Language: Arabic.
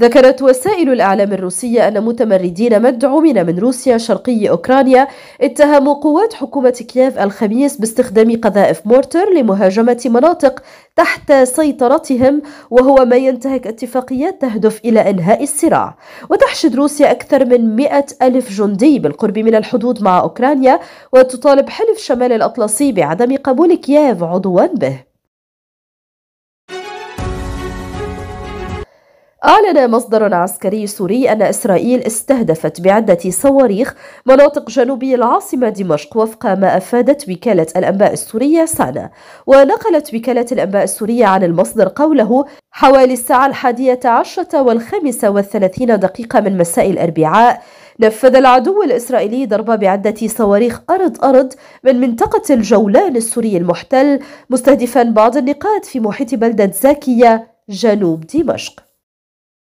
ذكرت وسائل الإعلام الروسية أن متمردين مدعومين من روسيا شرقي أوكرانيا اتهموا قوات حكومة كييف الخميس باستخدام قذائف مورتر لمهاجمة مناطق تحت سيطرتهم وهو ما ينتهك اتفاقيات تهدف إلى إنهاء الصراع وتحشد روسيا أكثر من 100 ألف جندي بالقرب من الحدود مع أوكرانيا وتطالب حلف شمال الأطلسي بعدم قبول كييف عضوا به أعلن مصدر عسكري سوري أن إسرائيل استهدفت بعدة صواريخ مناطق جنوبي العاصمة دمشق وفق ما أفادت وكالة الأنباء السورية سانا ونقلت وكالة الأنباء السورية عن المصدر قوله حوالي الساعة الحادية عشرة والخامسة والثلاثين دقيقة من مساء الأربعاء نفذ العدو الإسرائيلي ضربة بعدة صواريخ أرض أرض من منطقة الجولان السوري المحتل مستهدفا بعض النقاط في محيط بلدة زاكية جنوب دمشق